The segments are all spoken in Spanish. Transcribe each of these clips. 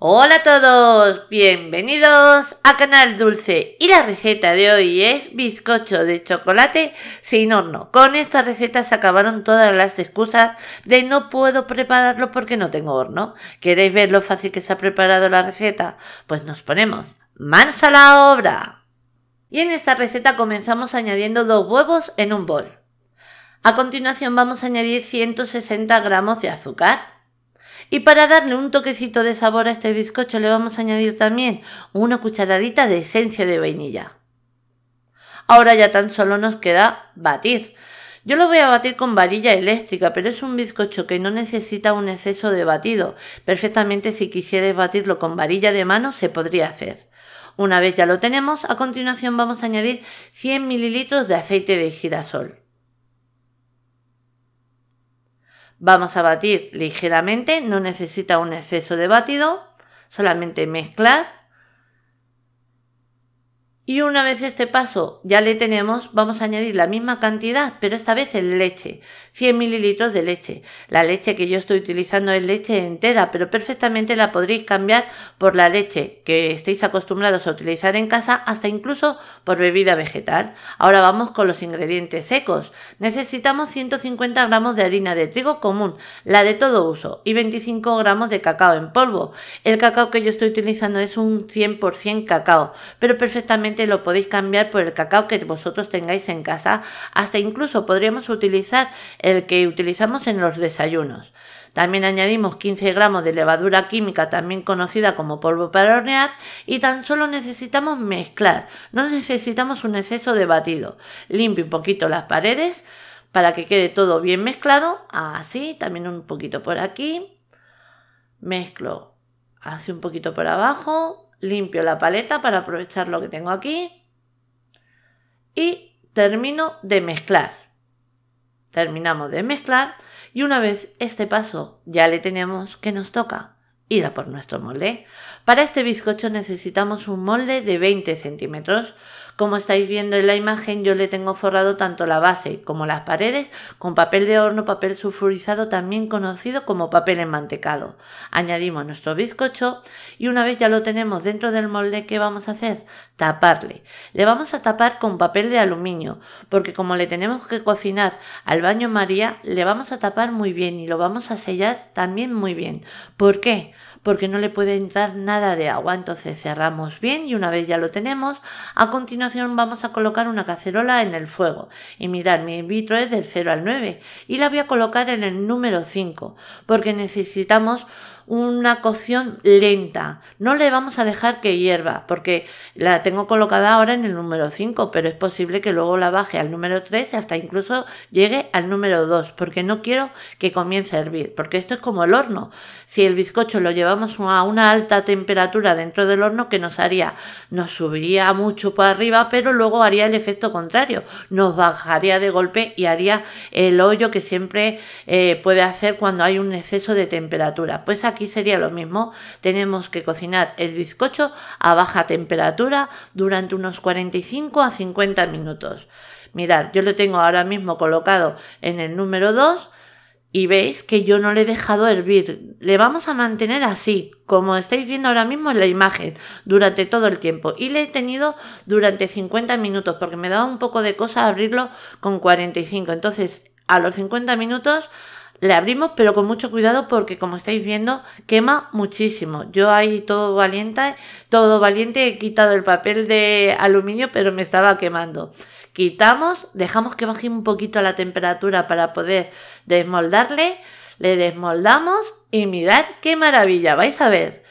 Hola a todos, bienvenidos a Canal Dulce y la receta de hoy es bizcocho de chocolate sin horno. Con esta receta se acabaron todas las excusas de no puedo prepararlo porque no tengo horno. ¿Queréis ver lo fácil que se ha preparado la receta? Pues nos ponemos manos a la obra. Y en esta receta comenzamos añadiendo dos huevos en un bol. A continuación vamos a añadir 160 gramos de azúcar y para darle un toquecito de sabor a este bizcocho le vamos a añadir también una cucharadita de esencia de vainilla. Ahora ya tan solo nos queda batir. Yo lo voy a batir con varilla eléctrica, pero es un bizcocho que no necesita un exceso de batido. Perfectamente si quisieres batirlo con varilla de mano se podría hacer. Una vez ya lo tenemos, a continuación vamos a añadir 100 ml de aceite de girasol. Vamos a batir ligeramente, no necesita un exceso de batido, solamente mezclar y una vez este paso ya le tenemos, vamos a añadir la misma cantidad, pero esta vez en leche, 100 mililitros de leche. La leche que yo estoy utilizando es leche entera, pero perfectamente la podréis cambiar por la leche que estéis acostumbrados a utilizar en casa, hasta incluso por bebida vegetal. Ahora vamos con los ingredientes secos. Necesitamos 150 gramos de harina de trigo común, la de todo uso, y 25 gramos de cacao en polvo. El cacao que yo estoy utilizando es un 100% cacao, pero perfectamente lo podéis cambiar por el cacao que vosotros tengáis en casa, hasta incluso podríamos utilizar el que utilizamos en los desayunos. También añadimos 15 gramos de levadura química, también conocida como polvo para hornear, y tan solo necesitamos mezclar, no necesitamos un exceso de batido. Limpio un poquito las paredes para que quede todo bien mezclado, así, también un poquito por aquí. Mezclo así un poquito por abajo, limpio la paleta para aprovechar lo que tengo aquí y termino de mezclar. Terminamos de mezclar y una vez este paso ya le tenemos que nos toca ir a por nuestro molde. Para este bizcocho necesitamos un molde de 20 centímetros como estáis viendo en la imagen, yo le tengo forrado tanto la base como las paredes con papel de horno, papel sulfurizado, también conocido como papel enmantecado. Añadimos nuestro bizcocho y una vez ya lo tenemos dentro del molde, ¿qué vamos a hacer? Taparle. Le vamos a tapar con papel de aluminio, porque como le tenemos que cocinar al baño María, le vamos a tapar muy bien y lo vamos a sellar también muy bien. ¿Por qué? Porque no le puede entrar nada de agua. Entonces cerramos bien y una vez ya lo tenemos, a continuación vamos a colocar una cacerola en el fuego y mirar mi vitro es del 0 al 9 y la voy a colocar en el número 5 porque necesitamos una cocción lenta. No le vamos a dejar que hierva, porque la tengo colocada ahora en el número 5, pero es posible que luego la baje al número 3 hasta incluso llegue al número 2, porque no quiero que comience a hervir, porque esto es como el horno. Si el bizcocho lo llevamos a una alta temperatura dentro del horno, que nos haría? Nos subiría mucho para arriba, pero luego haría el efecto contrario, nos bajaría de golpe y haría el hoyo que siempre eh, puede hacer cuando hay un exceso de temperatura. Pues aquí aquí sería lo mismo. Tenemos que cocinar el bizcocho a baja temperatura durante unos 45 a 50 minutos. Mirad, yo lo tengo ahora mismo colocado en el número 2 y veis que yo no le he dejado hervir. Le vamos a mantener así, como estáis viendo ahora mismo en la imagen, durante todo el tiempo. Y le he tenido durante 50 minutos, porque me da un poco de cosa abrirlo con 45. Entonces, a los 50 minutos le abrimos pero con mucho cuidado porque como estáis viendo quema muchísimo. Yo ahí todo valiente, todo valiente he quitado el papel de aluminio pero me estaba quemando. Quitamos, dejamos que baje un poquito la temperatura para poder desmoldarle, le desmoldamos y mirad qué maravilla, vais a ver.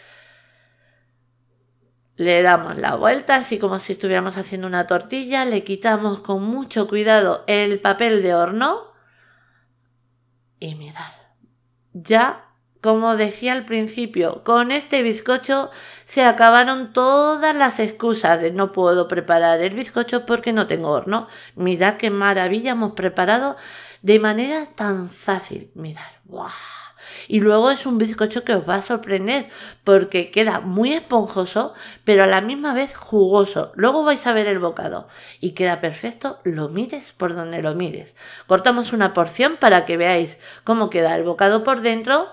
Le damos la vuelta, así como si estuviéramos haciendo una tortilla, le quitamos con mucho cuidado el papel de horno y mirad, ya como decía al principio, con este bizcocho se acabaron todas las excusas de no puedo preparar el bizcocho porque no tengo horno. Mirad qué maravilla hemos preparado de manera tan fácil. Mirad, ¡guau! y luego es un bizcocho que os va a sorprender porque queda muy esponjoso pero a la misma vez jugoso. Luego vais a ver el bocado y queda perfecto, lo mires por donde lo mires. Cortamos una porción para que veáis cómo queda el bocado por dentro,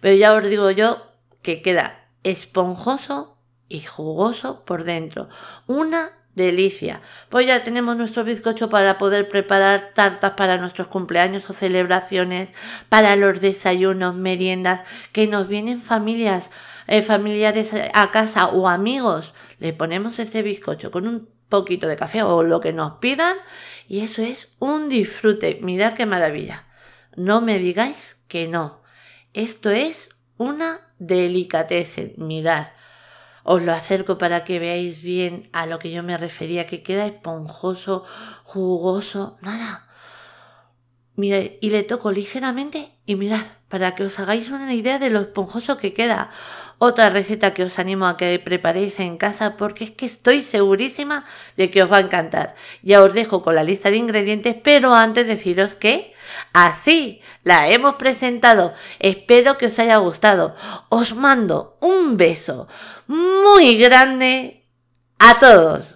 pero ya os digo yo que queda esponjoso y jugoso por dentro. Una Delicia. Pues ya tenemos nuestro bizcocho para poder preparar tartas para nuestros cumpleaños o celebraciones, para los desayunos, meriendas, que nos vienen familias, eh, familiares a casa o amigos. Le ponemos este bizcocho con un poquito de café o lo que nos pidan y eso es un disfrute. Mirad qué maravilla. No me digáis que no. Esto es una delicatessen. Mirad. Os lo acerco para que veáis bien a lo que yo me refería, que queda esponjoso, jugoso, nada. mira y le toco ligeramente y mirad, para que os hagáis una idea de lo esponjoso que queda. Otra receta que os animo a que preparéis en casa porque es que estoy segurísima de que os va a encantar. Ya os dejo con la lista de ingredientes, pero antes deciros que así la hemos presentado. Espero que os haya gustado. Os mando un beso muy grande a todos.